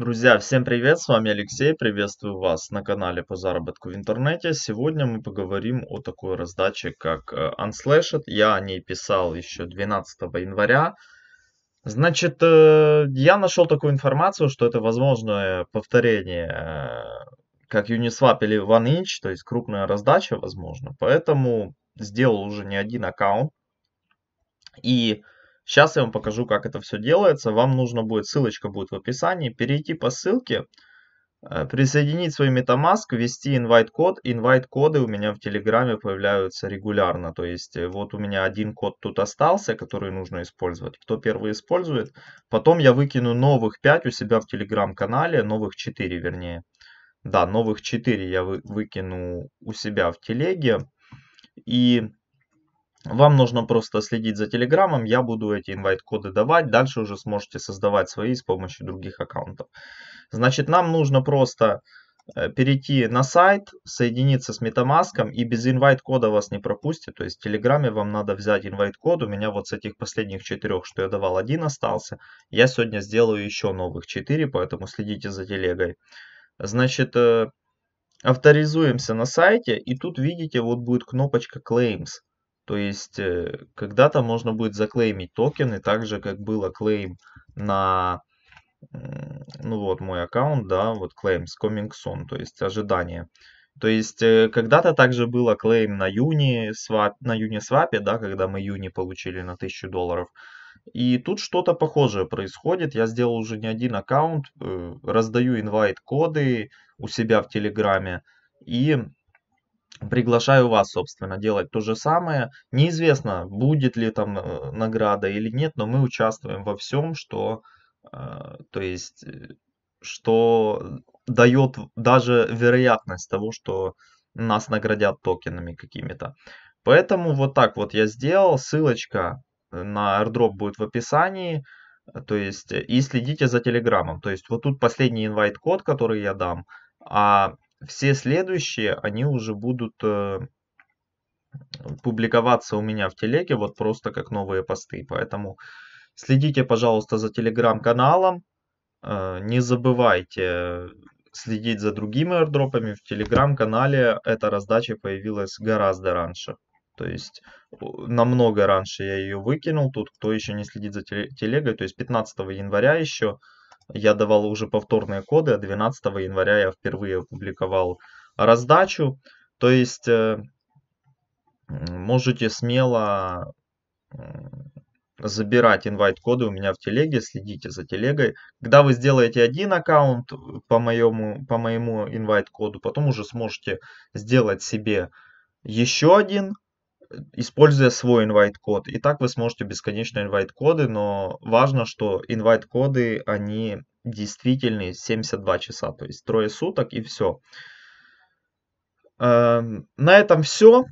Друзья, всем привет, с вами Алексей, приветствую вас на канале по заработку в интернете. Сегодня мы поговорим о такой раздаче, как э, Unslashed. Я о ней писал еще 12 января. Значит, э, я нашел такую информацию, что это возможное повторение, э, как Uniswap или OneInch, то есть крупная раздача, возможно. Поэтому сделал уже не один аккаунт. И Сейчас я вам покажу, как это все делается. Вам нужно будет, ссылочка будет в описании, перейти по ссылке, э, присоединить свой MetaMask, ввести инвайт-код. Инвайт-коды у меня в Телеграме появляются регулярно. То есть э, вот у меня один код тут остался, который нужно использовать. Кто первый использует. Потом я выкину новых 5 у себя в Телеграм-канале, новых 4 вернее. Да, новых 4 я выкину у себя в Телеге. И вам нужно просто следить за телеграммом, я буду эти инвайт-коды давать, дальше уже сможете создавать свои с помощью других аккаунтов. Значит, нам нужно просто э, перейти на сайт, соединиться с MetaMask, и без инвайт-кода вас не пропустит, то есть в Телеграме вам надо взять инвайт-код, у меня вот с этих последних четырех, что я давал, один остался, я сегодня сделаю еще новых четыре, поэтому следите за телегой. Значит, э, авторизуемся на сайте, и тут видите, вот будет кнопочка Claims, то есть э, когда-то можно будет заклеймить токены, так же как было клейм на ну вот мой аккаунт, да, вот claims, coming soon, то есть ожидание. То есть э, когда-то также было клейм на Юни, свап, на Юни свапе, да, когда мы Юни получили на 1000 долларов. И тут что-то похожее происходит. Я сделал уже не один аккаунт, э, раздаю инвайт-коды у себя в Телеграме. И приглашаю вас, собственно, делать то же самое. Неизвестно, будет ли там э, награда или нет, но мы участвуем во всем, что, э, то есть, э, что дает даже вероятность того, что нас наградят токенами какими-то. Поэтому вот так вот я сделал. Ссылочка на airdrop будет в описании. То есть, и следите за телеграмом. То есть, вот тут последний инвайт-код, который я дам. А все следующие, они уже будут э, публиковаться у меня в телеге, вот просто как новые посты. Поэтому следите, пожалуйста, за телеграм-каналом. Э, не забывайте следить за другими аирдропами. В телеграм-канале эта раздача появилась гораздо раньше. То есть намного раньше я ее выкинул. Тут кто еще не следит за телегой, то есть 15 января еще я давал уже повторные коды, 12 а января я впервые опубликовал раздачу. То есть э, можете смело забирать инвайт-коды у меня в телеге, следите за телегой. Когда вы сделаете один аккаунт по моему, по моему инвайт-коду, потом уже сможете сделать себе еще один используя свой инвайт-код. И так вы сможете бесконечно инвайт-коды, но важно, что инвайт-коды, они действительны 72 часа, то есть трое суток и все. Эм, на этом все.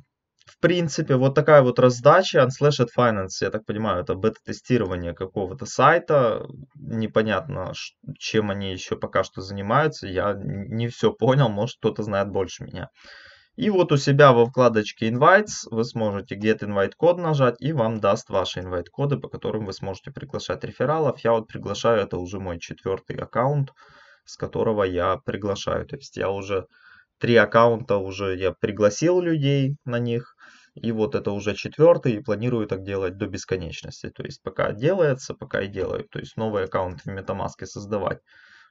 В принципе, вот такая вот раздача Unslashed Finance, я так понимаю, это бета-тестирование какого-то сайта. Непонятно, чем они еще пока что занимаются. Я не все понял, может кто-то знает больше меня. И вот у себя во вкладочке Invites вы сможете Get Invite код нажать, и вам даст ваши invite коды, по которым вы сможете приглашать рефералов. Я вот приглашаю, это уже мой четвертый аккаунт, с которого я приглашаю. То есть я уже три аккаунта уже я пригласил людей на них. И вот это уже четвертый, и планирую так делать до бесконечности. То есть пока делается, пока и делаю. То есть новый аккаунт в MetaMask создавать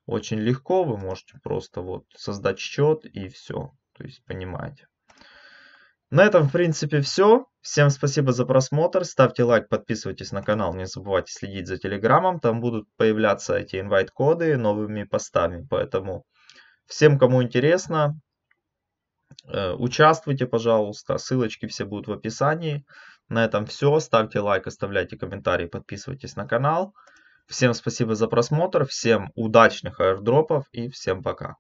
очень легко. Вы можете просто вот создать счет и все то есть понимать. На этом, в принципе, все. Всем спасибо за просмотр. Ставьте лайк, подписывайтесь на канал. Не забывайте следить за Телеграмом. Там будут появляться эти инвайт-коды новыми постами. Поэтому всем, кому интересно, э, участвуйте, пожалуйста. Ссылочки все будут в описании. На этом все. Ставьте лайк, оставляйте комментарии, подписывайтесь на канал. Всем спасибо за просмотр. Всем удачных аирдропов и всем пока.